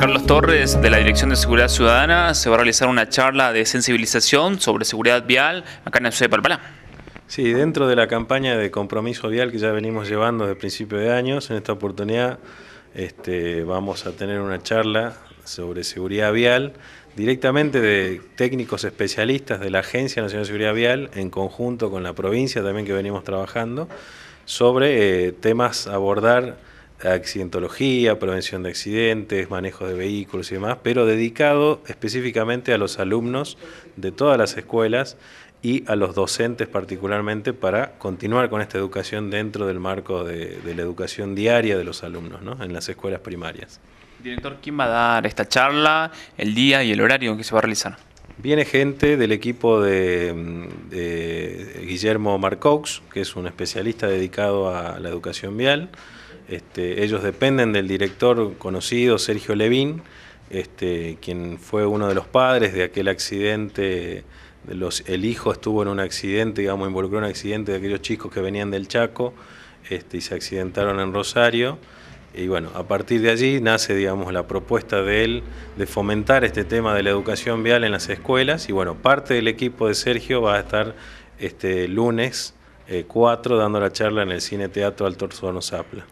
Carlos Torres, de la Dirección de Seguridad Ciudadana, se va a realizar una charla de sensibilización sobre seguridad vial acá en la ciudad de Palpalá. Sí, dentro de la campaña de compromiso vial que ya venimos llevando desde principio de años, en esta oportunidad este, vamos a tener una charla sobre seguridad vial directamente de técnicos especialistas de la Agencia Nacional de Seguridad Vial en conjunto con la provincia también que venimos trabajando sobre eh, temas a abordar accidentología, prevención de accidentes, manejo de vehículos y demás, pero dedicado específicamente a los alumnos de todas las escuelas y a los docentes particularmente para continuar con esta educación dentro del marco de, la educación diaria de los alumnos ¿no? en las escuelas primarias. Director, ¿quién va a dar esta charla, el día y el horario en que se va a realizar? Viene gente del equipo de, Guillermo Marcox, que es un especialista dedicado a la educación vial. Este, ellos dependen del director conocido Sergio Levín, este, quien fue uno de los padres de aquel accidente. el hijo estuvo en un accidente, digamos, involucró en un accidente de aquellos chicos que venían del Chaco este, y se accidentaron en Rosario. Y bueno, a partir de allí nace, digamos, la propuesta de él de fomentar este tema de la educación vial en las escuelas. Y bueno, parte del equipo de Sergio va a estar este lunes 4 eh, dando la charla en el Cine Teatro Altor Zapla.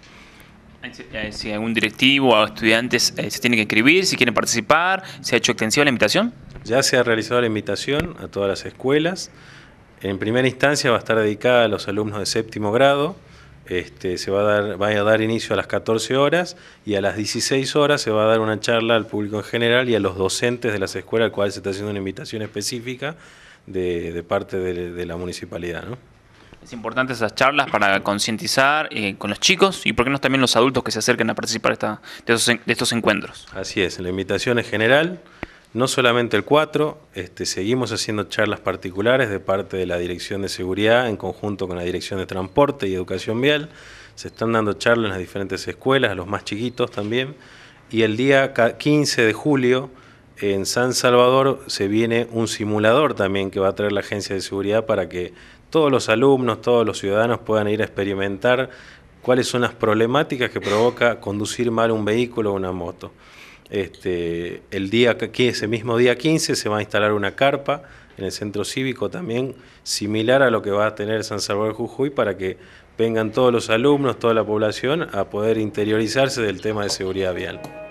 Si algún directivo o estudiantes eh, se tiene que inscribir, si quieren participar, ¿se ha hecho extensiva la invitación? Ya se ha realizado la invitación a todas las escuelas. En primera instancia va a estar dedicada a los alumnos de séptimo grado. Este, se va a, dar, va a dar inicio a las 14 horas y a las 16 horas se va a dar una charla al público en general y a los docentes de las escuelas, al cual se está haciendo una invitación específica de, parte de, de la municipalidad. ¿no? Es importante esas charlas para concientizar eh, con los chicos y, por qué no, también los adultos que se acerquen a participar esta, de, estos encuentros. Así es, la invitación es general, no solamente el 4, este, seguimos haciendo charlas particulares de parte de la Dirección de Seguridad en conjunto con la Dirección de Transporte y Educación Vial. Se están dando charlas en las diferentes escuelas, a los más chiquitos también. Y el día 15 de julio en San Salvador se viene un simulador también que va a traer la agencia de seguridad para que todos los alumnos, todos los ciudadanos puedan ir a experimentar cuáles son las problemáticas que provoca conducir mal un vehículo o una moto. Este, el día, ese mismo día 15 se va a instalar una carpa en el centro cívico también, similar a lo que va a tener San Salvador Jujuy, para que vengan todos los alumnos, toda la población a poder interiorizarse del tema de seguridad vial.